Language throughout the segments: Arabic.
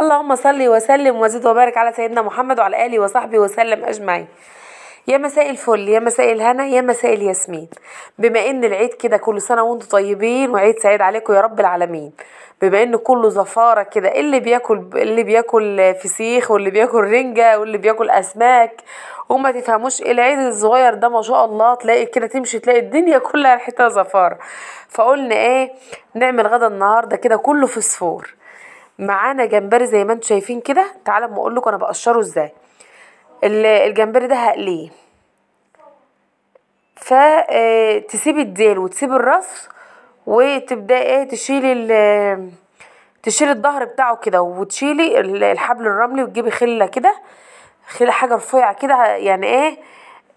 اللهم صل وسلم وزد وبارك على سيدنا محمد وعلى اله وصحبه وسلم اجمعين يا مساء الفل يا مساء الهنا يا مساء الياسمين بما ان العيد كده كل سنه وانتم طيبين وعيد سعيد عليكم يا رب العالمين بما ان كله زفاره كده اللي بياكل اللي بياكل فسيخ واللي بياكل رنجه واللي بياكل اسماك وما تفهموش العيد الصغير ده ما شاء الله تلاقي كده تمشي تلاقي الدنيا كلها ريحتها زفاره فقلنا ايه نعمل غدا النهارده كده كله فسفور معانا جمبري زي ما انتوا شايفين كده تعالى اما اقول لكم انا بقشره ازاي الجمبري ده هقليه فتسيبي آه، الديل وتسيبي الراس وتبدا ايه تشيلي تشيل الظهر بتاعه كده وتشيلي الحبل الرملي وتجيبي خله كده خله حاجه رفيعه كده يعني ايه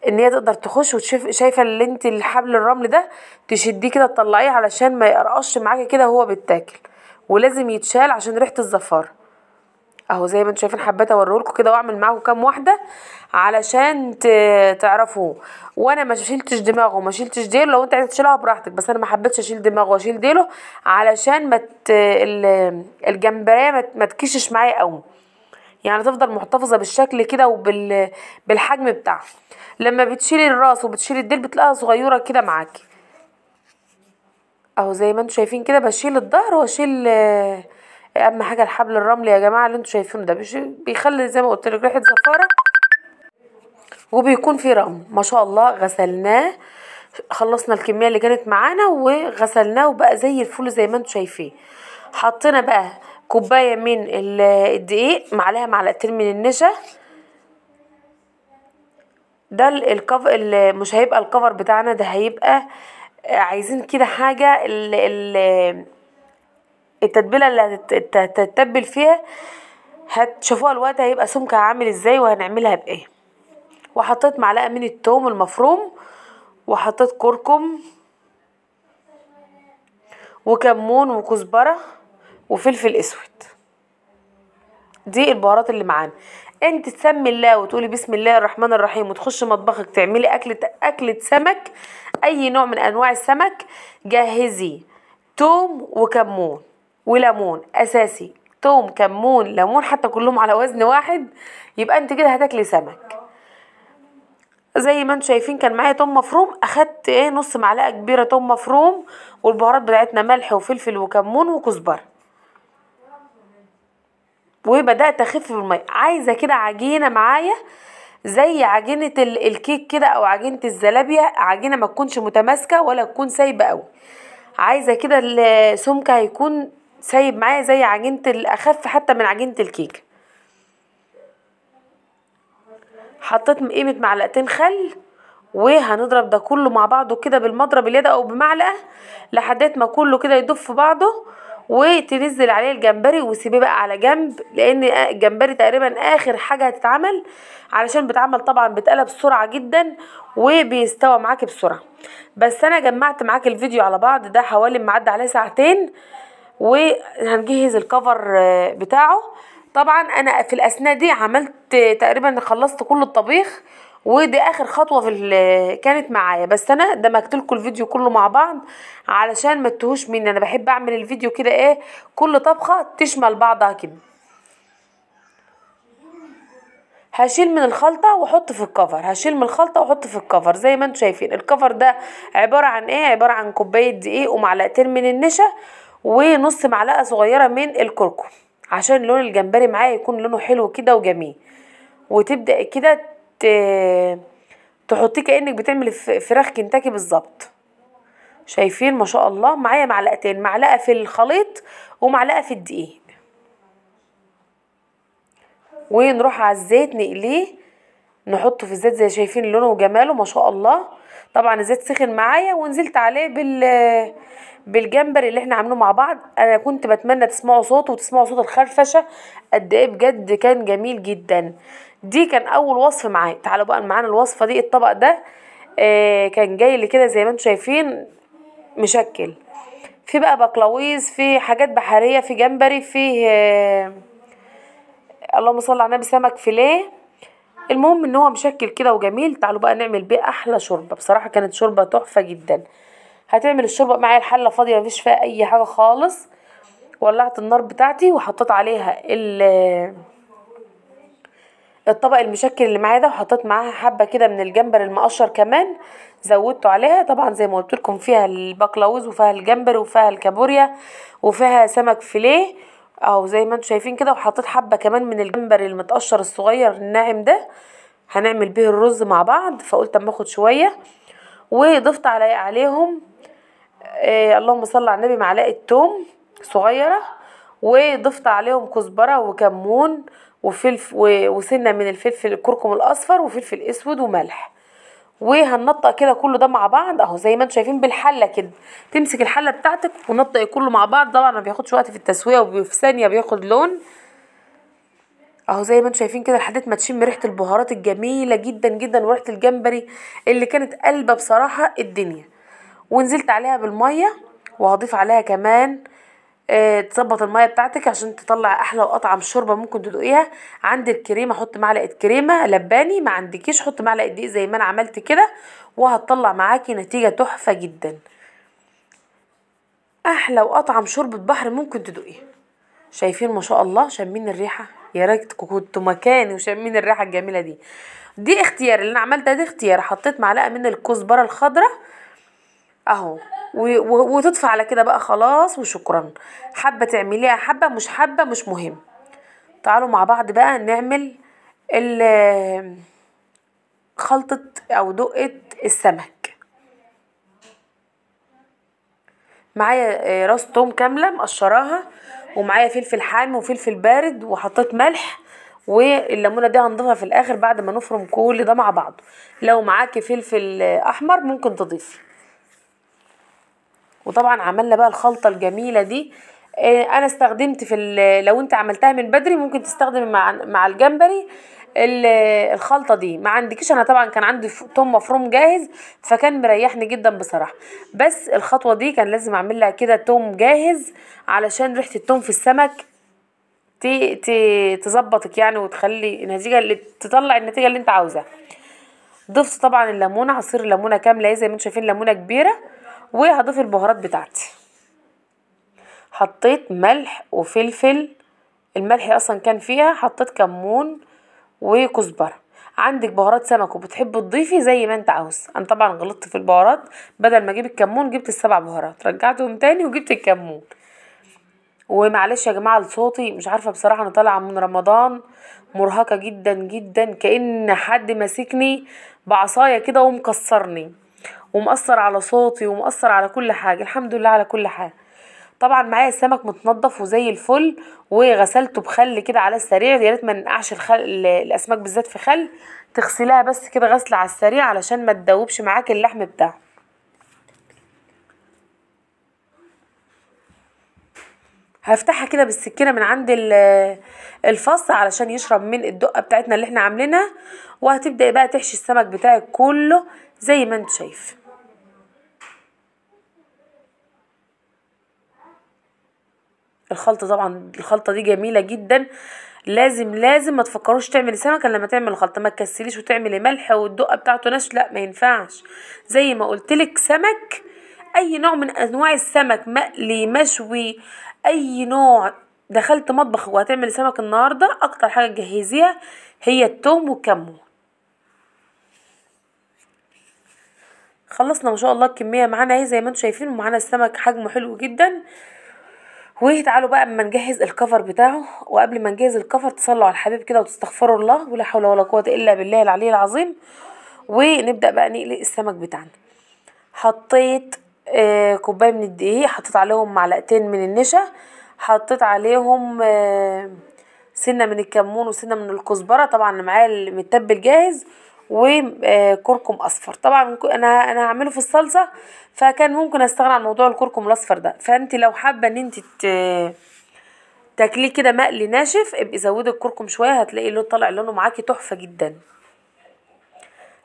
ان هي تقدر تخش وتشوف شايفه اللي انت الحبل الرمل ده تشديه كده تطلعيه علشان ما يقرقش معاكي كده وهو بيتاكل ولازم يتشال عشان ريحه الزفار اهو زي ما انتم شايفين حبيت اوريهولكم كده واعمل معاكم كام واحده علشان تعرفوا وانا ما شلتش دماغه ما شلتش ديله لو انت عايز تشيلها براحتك بس انا ما حبيتش اشيل دماغه واشيل ديله علشان ما الجمبريه ما تكشش معايا قوي يعني تفضل محتفظه بالشكل كده وبالحجم بتاعها لما بتشيلي الراس وبتشيلي الديل بتلاقيها صغيره كده معاكي اهو زي ما انتوا شايفين كده بشيل الظهر واشيل آه، اهم حاجه الحبل الرملي يا جماعه اللي انتوا شايفينه ده بيخلي زي ما قلت لك ريحه زفاره وبيكون فيه رمل ما شاء الله غسلناه خلصنا الكميه اللي كانت معانا وغسلناه وبقى زي الفل زي ما انتوا شايفين حطينا بقى كوبايه من الدقيق معلقه معلقتين من النشا ده الكفر مش هيبقى الكفر بتاعنا ده هيبقى عايزين كده حاجه التتبيله اللي هتتبل فيها هتشوفوها الوقت هيبقى سمكها عامل ازاي وهنعملها بايه وحطيت معلقه من التوم المفروم وحطيت كركم وكمون وكزبره وفلفل اسود دي البهارات اللي معانا انت تسمي الله وتقولي بسم الله الرحمن الرحيم وتخش مطبخك تعملي اكله اكله سمك اي نوع من انواع السمك جهزي توم وكمون وليمون اساسي توم كمون ليمون حتى كلهم على وزن واحد يبقى انت كده هتاكلي سمك زي ما انتم شايفين كان معايا توم مفروم اخدت ايه نص معلقه كبيره توم مفروم والبهارات بتاعتنا ملح وفلفل وكمون وكزبره وبدات اخف الميه عايزه كده عجينه معايا زي عجينه الكيك كده او عجينه الزلابيه عجينه ما تكونش متماسكه ولا تكون سايبه قوي عايزه كده السمكه هيكون سايب معايا زي عجينه الاخف حتى من عجينه الكيك حطيت قيمه معلقتين خل وهنضرب ده كله مع بعضه كده بالمضرب اليد او بمعلقه لحد ما كله كده يدوب في بعضه وتنزل عليه الجمبري وسيبيه بقى على جنب لان الجمبري تقريبا اخر حاجه هتتعمل علشان بتعمل طبعا بتقلب بسرعه جدا وبيستوى معاك بسرعه بس انا جمعت معاك الفيديو على بعض ده حوالي معدي عليه ساعتين وهنجهز الكفر بتاعه طبعا انا في الاثناء دي عملت تقريبا خلصت كل الطبيخ ودي اخر خطوه في كانت معايا بس انا دمجت لكم الفيديو كله مع بعض علشان ما تتوهوش مني انا بحب اعمل الفيديو كده ايه كل طبخه تشمل بعضها كده هشيل من الخلطة واحط في الكفر هشيل من الخلطة واحط في الكفر زي ما انتم شايفين الكفر ده عبارة عن ايه عبارة عن كوباية دقيق ومعلقتين من النشا ونص معلقة صغيرة من الكركم عشان لون الجمبري معايا يكون لونه حلو كده وجميل وتبدأ كده تحطيه كانك بتعمل فراخ كنتاكي بالظبط شايفين ما شاء الله معايا معلقتين معلقه في الخليط ومعلقه في الدقيق ونروح على الزيت نقليه نحطه في الزيت زي شايفين لونه وجماله ما شاء الله طبعا الزيت سخن معايا ونزلت عليه بال بالجمبري اللي احنا عاملينه مع بعض انا كنت بتمنى تسمعوا صوته وتسمعوا صوت الخرفشه قد ايه بجد كان جميل جدا دي كان اول وصف معايا تعالوا بقى معانا الوصفه دي الطبق ده آه كان جاي لي كده زي ما انتم شايفين مشكل في بقى بقلاويز في حاجات بحريه في جمبري في آه اللهم صل على النبي سمك فيليه المهم ان هو مشكل كده وجميل تعالوا بقى نعمل بيه احلى شوربه بصراحه كانت شوربه تحفه جدا هتعمل الشوربه معايا الحله فاضيه مفيش فيها اي حاجه خالص ولعت النار بتاعتي وحطيت عليها ال الطبق المشكل اللي معايا ده وحطيت معاها حبه كده من الجمبر المقشر كمان زودته عليها طبعا زي ما قلت لكم فيها البقلاوز وفيها الجمبر وفيها الكابوريا وفيها سمك فيليه اهو زي ما انتم شايفين كده وحطيت حبه كمان من الجمبر المتقشر الصغير الناعم ده هنعمل بيه الرز مع بعض فقلت اما اخد شويه وضفت علي عليهم آه اللهم صل على النبي معلقه توم صغيره وضفت عليهم كزبره وكمون وفلف وسنه من الفلفل الكركم الاصفر وفلفل اسود وملح وهننطق كده كله ده مع بعض اهو زي ما انتم شايفين بالحله كده تمسك الحله بتاعتك ونطقي كله مع بعض طبعا ما بياخدش وقت في التسويه وفي ثانيه بياخد لون اهو زي ما انتم شايفين كده لحد ما تشم ريحه البهارات الجميله جدا جدا وريحه الجمبري اللي كانت قلبه بصراحه الدنيا ونزلت عليها بالميه وهضيف عليها كمان آه، تظبط الميه بتاعتك عشان تطلع احلى واطعم شوربه ممكن تدوقيها عند الكريمه حط معلقه كريمه لباني ما عندكيش حط معلقه دقيق زي ما انا عملت كده وهتطلع معاكي نتيجه تحفه جدا احلى واطعم شوربه بحر ممكن تدوقيها شايفين ما شاء الله شامين الريحه يا ريت كنتوا مكاني وشامين الريحه الجميله دي دي اختيار اللي انا عملتها دي اختيار حطيت معلقه من الكزبره الخضراء اهو وتدفع على كده بقى خلاص وشكرا حابه تعمليها حابه مش حابه مش مهم تعالوا مع بعض بقى نعمل خلطه او دقه السمك معايا آه، راس توم كامله مقشراها ومعايا فلفل حامي وفلفل بارد وحطيت ملح والليمونه دي هنضيفها في الاخر بعد ما نفرم كل ده مع بعضه لو معاكي فلفل احمر ممكن تضيفي وطبعا عملنا بقى الخلطه الجميله دي آه، انا استخدمت في لو انت عملتها من بدري ممكن تستخدم مع مع الجمبري الخلطه دي ما عندكيش انا طبعا كان عندي توم مفروم جاهز فكان مريحني جدا بصراحه بس الخطوه دي كان لازم اعمل لها كده توم جاهز علشان ريحه التوم في السمك تظبطك يعني وتخلي النتيجه اللي تطلع النتيجه اللي انت عاوزها ضفت طبعا الليمونه عصير الليمونه كامله زي ما انتم شايفين ليمونه كبيره وهضيف البهارات بتاعتي حطيت ملح وفلفل الملح اصلا كان فيها حطيت كمون وكزبره عندك بهارات سمك وبتحب تضيفي زي ما انت عاوز انا طبعا غلطت في البهارات بدل ما اجيب الكمون جبت السبع بهارات رجعتهم تاني وجبت الكمون ومعلش يا جماعه لصوتي مش عارفه بصراحه انا طالعه من رمضان مرهقه جدا جدا كان حد ماسكني بعصايه كده ومكسرني ومأثر على صوتي ومأثر على كل حاجة الحمد لله على كل حاجة طبعا معايا السمك متنضف وزي الفل وغسلته بخل كده على السريع يا ريت ما ننقعش الخل الاسماك بالذات في خل تغسليها بس كده غسله على السريع علشان ما تدوبش معاك اللحم بتاعها هفتحها كده بالسكينه من عند الفص علشان يشرب من الدقه بتاعتنا اللي احنا عاملينها وهتبداي بقى تحشي السمك بتاعك كله زي ما انت شايف الخلطة طبعا الخلطة دي جميلة جدا لازم لازم ما تفكروش تعملي سمكة لما تعمل الخلطة ما تكسليش وتعملي ملح والدقة بتاعته ناشف لا ما ينفعش زي ما لك سمك اي نوع من انواع السمك مقلي مشوي اي نوع دخلت مطبخ وهتعملي سمك النهاردة اكتر حاجة تجهزيها هي التوم والكمون خلصنا ما شاء الله الكميه معانا اهي زي ما انتم شايفين ومعانا السمك حجمه حلو جدا وتعالوا بقى اما نجهز الكفر بتاعه وقبل ما نجهز الكفر تصلوا على الحبيب كده وتستغفروا الله ولا حول ولا قوه الا بالله العلي العظيم ونبدا بقى نقلق السمك بتاعنا حطيت آه كوبايه من الدقيق حطيت عليهم معلقتين من النشا حطيت عليهم آه سنه من الكمون وسنه من الكزبره طبعا معايا المتبل جاهز وكركم آه، اصفر طبعا انا انا هعمله في الصلصه فكان ممكن استغنى عن موضوع الكركم الاصفر ده فانت لو حابه ان انت تاكليه كده مقلي ناشف ابقي زودي الكركم شويه هتلاقي لونه طالع لونه معاكي تحفه جدا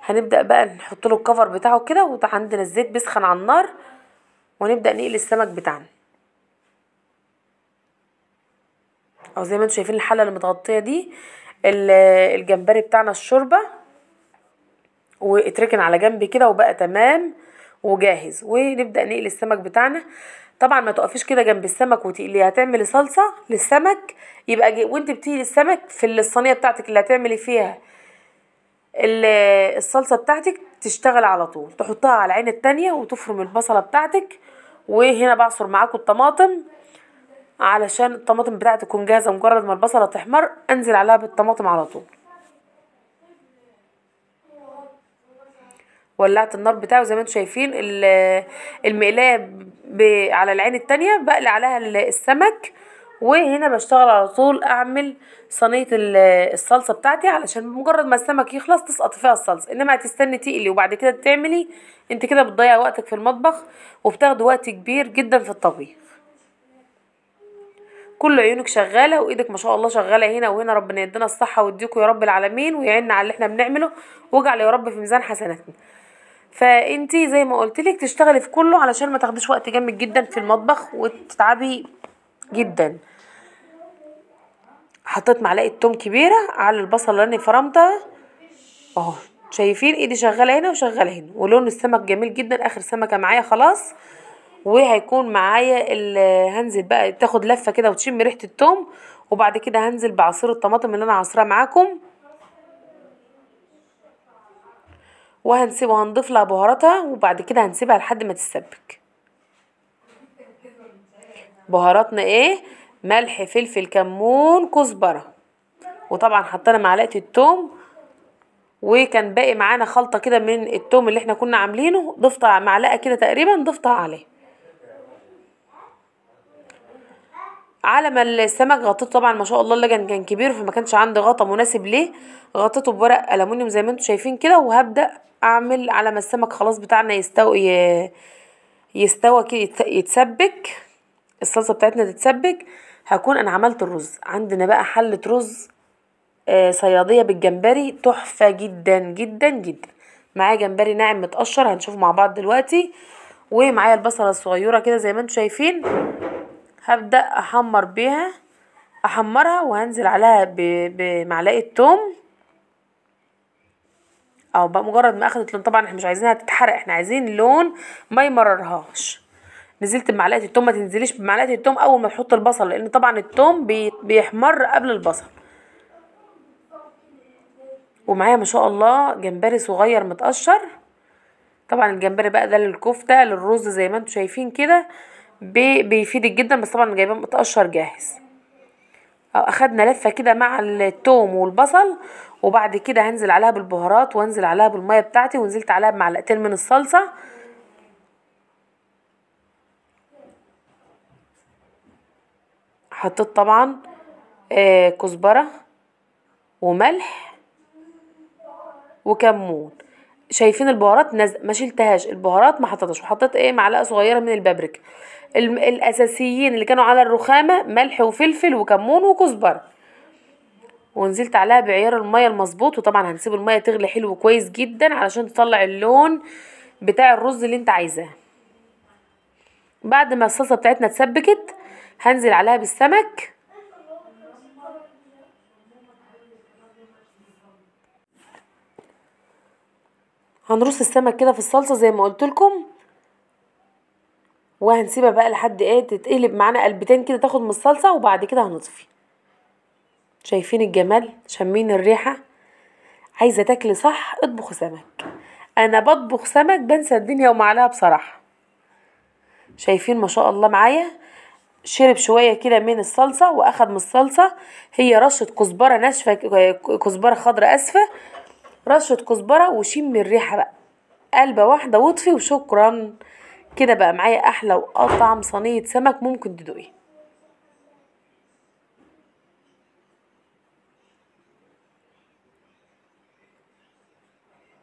هنبدا بقى نحط له الكفر بتاعه كده وعندنا الزيت بيسخن على النار ونبدا نقلي السمك بتاعنا او زي ما انتم شايفين الحله اللي متغطيه دي الجمبري بتاعنا الشوربه واتركن على جنب كده وبقى تمام وجاهز ونبدا نقلي السمك بتاعنا طبعا ما تقفيش كده جنب السمك وتقليه هتعملي صلصه للسمك يبقى وانت بتقلي السمك في الصينيه بتاعتك اللي هتعملي فيها الصلصه بتاعتك تشتغل على طول تحطها على العين التانية وتفرم البصله بتاعتك وهنا بعصر معاكم الطماطم علشان الطماطم بتاعتي تكون جاهزه مجرد ما البصله تحمر انزل عليها بالطماطم على طول ولعت النار بتاعه زي ما انتم شايفين المقلايه على العين التانية بقلي عليها السمك وهنا بشتغل على طول اعمل صينيه الصلصه بتاعتي علشان مجرد ما السمك يخلص تسقط فيها الصلصه انما هتستني تقلي وبعد كده تعملي انت كده بتضيع وقتك في المطبخ وبتاخدي وقت كبير جدا في الطبيخ كل عيونك شغاله وايدك ما شاء الله شغاله هنا وهنا ربنا يدينا الصحه ويديكم يا رب العالمين ويعيننا على اللي احنا بنعمله واجعل يا رب في ميزان حسناتنا فانتي زي ما قلت لك تشتغلي في كله علشان ما تاخديش وقت جامد جدا في المطبخ وتتعبي جدا حطيت معلقه توم كبيره على البصل اللي انا فرمتها اهو شايفين ايدي شغاله هنا وشغاله هنا ولون السمك جميل جدا اخر سمكه معايا خلاص وهيكون معايا هنزل بقى تاخد لفه كده وتشم ريحه التوم وبعد كده هنزل بعصير الطماطم اللي انا عصرها معاكم وهنسيبها وهنضيف لها بهاراتها وبعد كده هنسيبها لحد ما تتسبك بهاراتنا ايه ملح فلفل كمون كزبره وطبعا حطينا معلقه التوم وكان باقي معانا خلطه كده من التوم اللي احنا كنا عاملينه ضفتها معلقه كده تقريبا ضفتها عليه على ما السمك غطيته طبعا ما شاء الله اللجن كان كبير فما كانش عندي غطا مناسب ليه غطيته بورق الومنيوم زي ما انتم شايفين كده وهبدا اعمل على ما السمك خلاص بتاعنا يستوي يستوى كده يتسبك الصلصه بتاعتنا تتسبك هكون انا عملت الرز عندنا بقى حله رز آه، صياديه بالجمبري تحفه جدا جدا جدا معايا جمبري ناعم متقشر هنشوفه مع بعض دلوقتي ومعايا البصله الصغيره كده زي ما انتم شايفين هبدا احمر بيها احمرها وهنزل عليها بمعلقه توم او بقى مجرد ما اخدت لون طبعا احنا مش عايزينها تتحرق احنا عايزين لون ما يمررهاش نزلت بمعلقه التوم ما تنزليش بمعلقه التوم اول ما تحط البصل لان طبعا التوم بيحمر قبل البصل ومعايا ما شاء الله جمبري صغير متقشر طبعا الجمبري بقى ده للكفته للرز زي ما انتم شايفين كده بيفيدك جدا بس طبعا جايباه متقشر جاهز اخدنا لفه كده مع الثوم والبصل وبعد كده هنزل عليها بالبهارات وانزل عليها بالميه بتاعتي ونزلت عليها بمعلقتين من الصلصه حطيت طبعا آه، كزبره وملح وكمون شايفين البهارات نزل ما شلتهاش البهارات ما حطيتهاش وحطيت ايه معلقه صغيره من البابريكا الاساسيين اللي كانوا على الرخامه ملح وفلفل وكمون وكزبره ونزلت عليها بعيار الميه المظبوط وطبعا هنسيب الميه تغلي حلو كويس جدا علشان تطلع اللون بتاع الرز اللي انت عايزاه بعد ما الصلصه بتاعتنا اتسبكت هنزل عليها بالسمك هنرص السمك كده في الصلصه زي ما قلت لكم وهنسيبها بقى لحد ايه تتقلب معانا قلبتين كده تاخد من الصلصه وبعد كده هنطفي شايفين الجمال شامين الريحه عايزه تاكلي صح اطبخ سمك انا بطبخ سمك بنسى الدنيا عليها بصراحه شايفين ما شاء الله معايا شرب شويه كده من الصلصه واخد من الصلصه هي رشه كزبره ناشفه كزبره خضراء اسفه رشه كزبره وشم الريحه بقى قلبه واحده واطفي وشكرا كده بقى معايا احلى واطعم صينيه سمك ممكن تدوقيها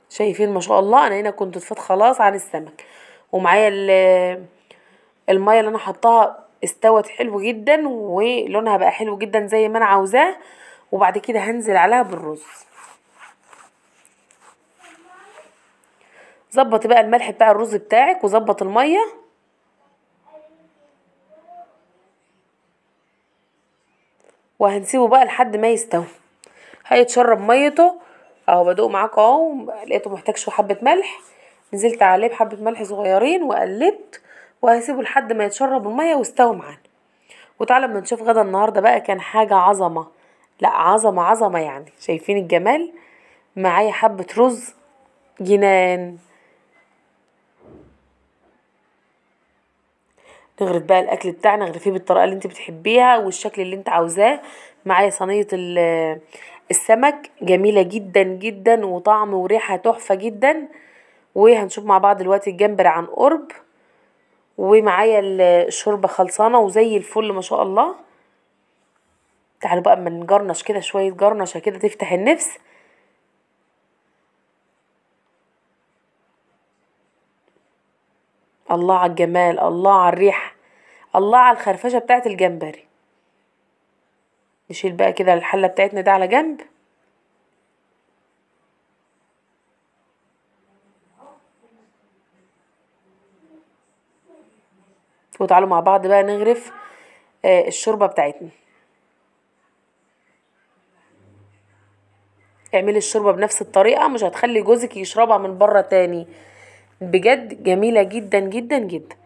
شايفين ما شاء الله انا هنا كنت اتفت خلاص عن السمك ومعايا الميه اللي انا حطاها استوت حلو جدا ولونها بقى حلو جدا زي ما انا عاوزاه وبعد كده هنزل عليها بالرز ظبطي بقى الملح بتاع الرز بتاعك وظبط الميه وهنسيبه بقى لحد ما يستوي هيتشرب ميته اهو بدوق معاكم اهو لقيته محتاج شو حبه ملح نزلت عليه بحبه ملح صغيرين وقلبت وهسيبه لحد ما يتشرب الميه واستوى معانا وتعالى اما نشوف غدا النهارده بقى كان حاجه عظمه لا عظمه عظمه يعني شايفين الجمال معايا حبه رز جنان نغرف بقى الاكل بتاعنا نغرفيه بالطريقه اللي انت بتحبيها والشكل اللي انت عاوزاه معايا صينيه السمك جميله جدا جدا وطعم وريحه تحفه جدا وهنشوف مع بعض دلوقتي الجمبر عن قرب ومعايا الشوربه خلصانه وزي الفل ما شاء الله تعالوا بقى اما نجرنش كده شويه جرنشه كده تفتح النفس الله على الجمال الله على الريحه الله على الخرفشه بتاعت الجمبري نشيل بقى كده الحله بتاعتنا ده على جنب وتعالوا مع بعض بقى نغرف آه، الشوربه بتاعتنا اعملي الشوربه بنفس الطريقه مش هتخلي جوزك يشربها من بره تاني بجد جميله جدا جدا جدا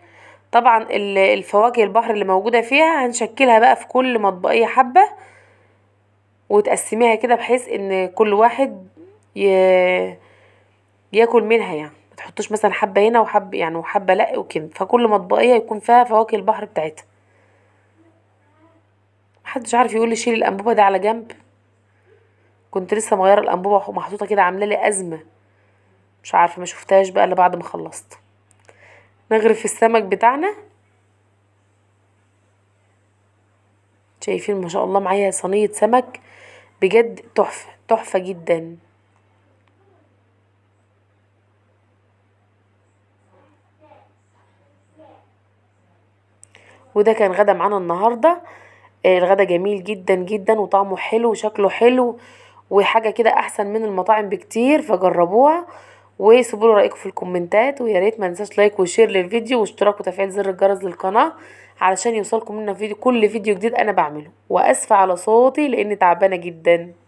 طبعا الفواكه البحر اللي موجودة فيها هنشكلها بقى في كل مطبقية حبة وتقسميها كده بحيث ان كل واحد ياكل منها يعني متحطوش مثلا حبة هنا وحب يعني وحبة لأ وكده فكل مطبقية يكون فيها فواكه البحر بتاعتها محدش عارف يقول لي شيل الانبوبه ده على جنب كنت لسه مغيره الانبوبه ومحطوطه كده عامله لي ازمه مش عارفه ما شفتهاش بقى الا بعد ما خلصت نغرف السمك بتاعنا شايفين ما شاء الله معايا صينية سمك بجد تحفة تحفة جدا وده كان غدا معانا النهاردة آه، الغدا جميل جدا جدا وطعمه حلو وشكله حلو وحاجة كده أحسن من المطاعم بكتير فجربوها وسيبوا لي رايكم في الكومنتات ويا ريت ما ننساش لايك وشير للفيديو واشتراك وتفعيل زر الجرس للقناه علشان يوصلكم منا فيديو كل فيديو جديد انا بعمله واسفه على صوتي لاني تعبانه جدا